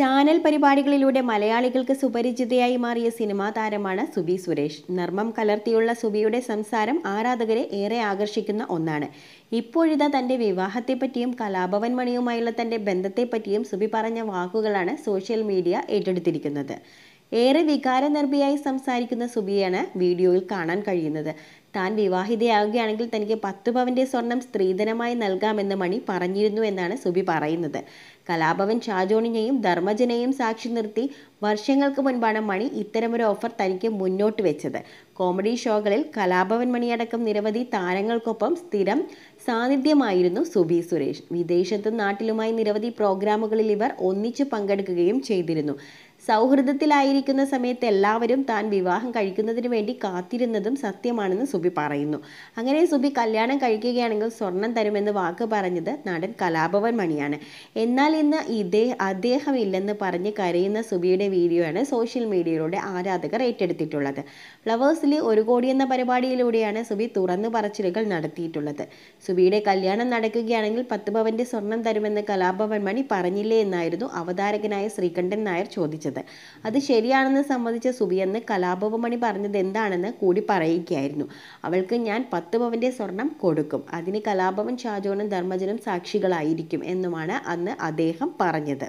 channel പരിപാടികളിലൂടെ മലയാളികൾക്ക് സുപരിചിതയായി മാറിയ cinema താരമാണ് സുബി സുരേഷ് നർമ്മം കലർത്തിയുള്ള സുബിയുടെ സംസാരം ആരാധകരെ ഏറെ ആകർഷിക്കുന്ന ഒന്നാണ് ഇപ്പോഴിതാ തൻ്റെ വിവാഹത്തെപ്പറ്റിയും കലാഭവൻ മണിയുമായുള്ള തൻ്റെ ബന്ധത്തെപ്പറ്റിയും സുബി പറഞ്ഞ വാക്കുകളാണ് സോഷ്യൽ മീഡിയ ഏറ്റെടുത്തിരിക്കുന്നത് ഏറെ വികാരനിർഭയായി സംസാരിക്കുന്ന സുബിയാണ് വീഡിയോയിൽ കാണാൻ കഴിയുന്നത് താൻ വിവാഹിതയാവുകയാണെങ്കിൽ തനിക്ക് പത്ത് പവൻ്റെ സ്വർണം സ്ത്രീധനമായി നൽകാമെന്ന് മണി പറഞ്ഞിരുന്നു എന്നാണ് സുബി പറയുന്നത് കലാഭവൻ ഷാജോണിനെയും ധർമ്മജനെയും സാക്ഷി നിർത്തി വർഷങ്ങൾക്ക് മുൻപാണ് മണി ഇത്തരമൊരു ഓഫർ തനിക്ക് മുന്നോട്ട് വെച്ചത് കോമഡി ഷോകളിൽ കലാഭവൻ മണിയടക്കം നിരവധി താരങ്ങൾക്കൊപ്പം സ്ഥിരം സാന്നിധ്യമായിരുന്നു സുബി സുരേഷ് വിദേശത്തും നാട്ടിലുമായി നിരവധി പ്രോഗ്രാമുകളിൽ ഇവർ ഒന്നിച്ചു പങ്കെടുക്കുകയും ചെയ്തിരുന്നു സൗഹൃദത്തിലായിരിക്കുന്ന സമയത്ത് എല്ലാവരും താൻ വിവാഹം കഴിക്കുന്നതിന് വേണ്ടി കാത്തിരുന്നതും സത്യമാണെന്ന് സുബി സുബി പറയുന്നു അങ്ങനെ സുബി കല്യാണം കഴിക്കുകയാണെങ്കിൽ സ്വർണം തരുമെന്ന് വാക്ക് പറഞ്ഞത് നടൻ കലാഭവൻ മണിയാണ് എന്നാൽ ഇന്ന് ഇതേ അദ്ദേഹം ഇല്ലെന്ന് പറഞ്ഞ് കരയുന്ന സുബിയുടെ വീഡിയോ ആണ് സോഷ്യൽ മീഡിയയിലൂടെ ആരാധകർ ഏറ്റെടുത്തിട്ടുള്ളത് ഫ്ലവേഴ്സിലെ ഒരു കോടി എന്ന പരിപാടിയിലൂടെയാണ് സുബി തുറന്നു പറച്ചിലുകൾ നടത്തിയിട്ടുള്ളത് സുബിയുടെ കല്യാണം നടക്കുകയാണെങ്കിൽ പത്ത് ഭവന്റെ സ്വർണം തരുമെന്ന് കലാഭവൻ മണി പറഞ്ഞില്ലേ എന്നായിരുന്നു അവതാരകനായ ശ്രീകണ്ഠൻ നായർ ചോദിച്ചത് അത് ശരിയാണെന്ന് സംബന്ധിച്ച സുബി എന്ന് കലാഭവൻ മണി പറഞ്ഞത് എന്താണെന്ന് കൂടി പറയുകയായിരുന്നു അവൾക്ക് ഞാൻ പത്ത് പവൻ്റെ സ്വർണം കൊടുക്കും അതിന് കലാഭവൻ ഷാജോണും ധർമ്മജനും സാക്ഷികളായിരിക്കും എന്നുമാണ് അന്ന് അദ്ദേഹം പറഞ്ഞത്